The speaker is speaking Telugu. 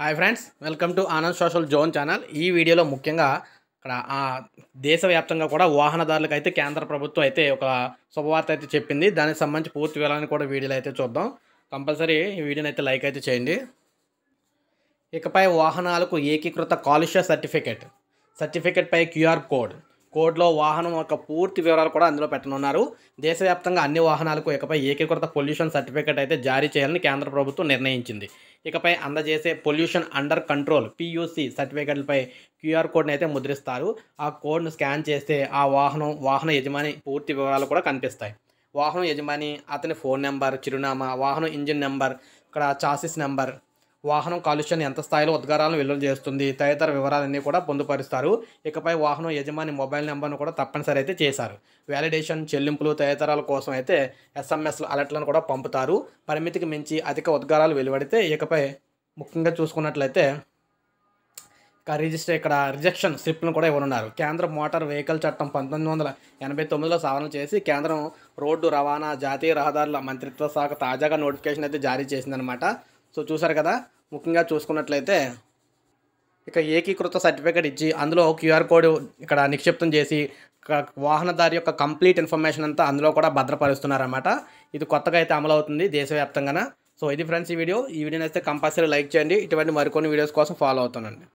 hi friends welcome to Anand social zone channel ఈ వీడియోలో ముఖ్యంగా ఇక్కడ దేశవ్యాప్తంగా కూడా వాహనదారులకు అయితే కేంద్ర ప్రభుత్వం అయితే ఒక శుభవార్త అయితే చెప్పింది దానికి సంబంధించి పూర్తి వివరాలను కూడా వీడియోలో అయితే చూద్దాం కంపల్సరీ ఈ వీడియోని అయితే లైక్ అయితే చేయండి ఇకపై వాహనాలకు ఏకీకృత కాలుష్య సర్టిఫికేట్ పై క్యూఆర్ కోడ్ కోడ్లో వాహనం యొక్క పూర్తి వివరాలు కూడా అందులో పెట్టనున్నారు దేశవ్యాప్తంగా అన్ని వాహనాలకు ఇకపై ఏకీకృత పొల్యూషన్ సర్టిఫికేట్ అయితే జారీ చేయాలని కేంద్ర ప్రభుత్వం నిర్ణయించింది ఇకపై అందజేసే పొల్యూషన్ అండర్ కంట్రోల్ పియూసీ సర్టిఫికెట్లపై క్యూఆర్ కోడ్ని అయితే ముద్రిస్తారు ఆ కోడ్ను స్కాన్ చేస్తే ఆ వాహనం వాహన యజమాని పూర్తి వివరాలు కూడా కనిపిస్తాయి వాహనం యజమాని అతని ఫోన్ నెంబర్ చిరునామా వాహనం ఇంజిన్ నెంబర్ ఇక్కడ చాసిస్ నెంబర్ వాహనం కాలుష్యాన్ని ఎంత స్థాయిలో ఉద్గారాలను విలువ చేస్తుంది తదితర వివరాలన్నీ కూడా పొందుపరుస్తారు ఇకపై వాహనం యజమాని మొబైల్ నెంబర్ను కూడా తప్పనిసరి అయితే చేశారు వ్యాలిడేషన్ చెల్లింపులు తదితరాల కోసం అయితే ఎస్ఎంఎస్లు అలర్ట్లను కూడా పంపుతారు పరిమితికి మించి అధిక ఉద్గారాలు వెలువడితే ఇకపై ముఖ్యంగా చూసుకున్నట్లయితే రిజిస్టర్ ఇక్కడ రిజెక్షన్ స్లిప్లను కూడా ఇవ్వనున్నారు కేంద్ర మోటార్ వెహికల్ చట్టం పంతొమ్మిది వందల ఎనభై తొమ్మిదిలో సవరణ చేసి కేంద్రం రోడ్డు రవాణా జాతీయ రహదారుల మంత్రిత్వ శాఖ తాజాగా నోటిఫికేషన్ అయితే జారీ చేసిందనమాట సో చూసారు కదా ముఖ్యంగా చూసుకున్నట్లయితే ఇక ఏకీకృత సర్టిఫికేట్ ఇచ్చి అందులో క్యూఆర్ కోడ్ ఇక్కడ నిక్షిప్తం చేసి వాహనదారి యొక్క కంప్లీట్ ఇన్ఫర్మేషన్ అంతా అందులో కూడా భద్రపరుస్తున్నారన్నమాట ఇది కొత్తగా అయితే అమలు అవుతుంది దేశవ్యాప్తంగాన సో ఇది ఫ్రెండ్స్ ఈ వీడియో ఈ వీడియోని అయితే కంపల్సరీ లైక్ చేయండి ఇటువంటి మరికొన్ని వీడియోస్ కోసం ఫాలో అవుతానండి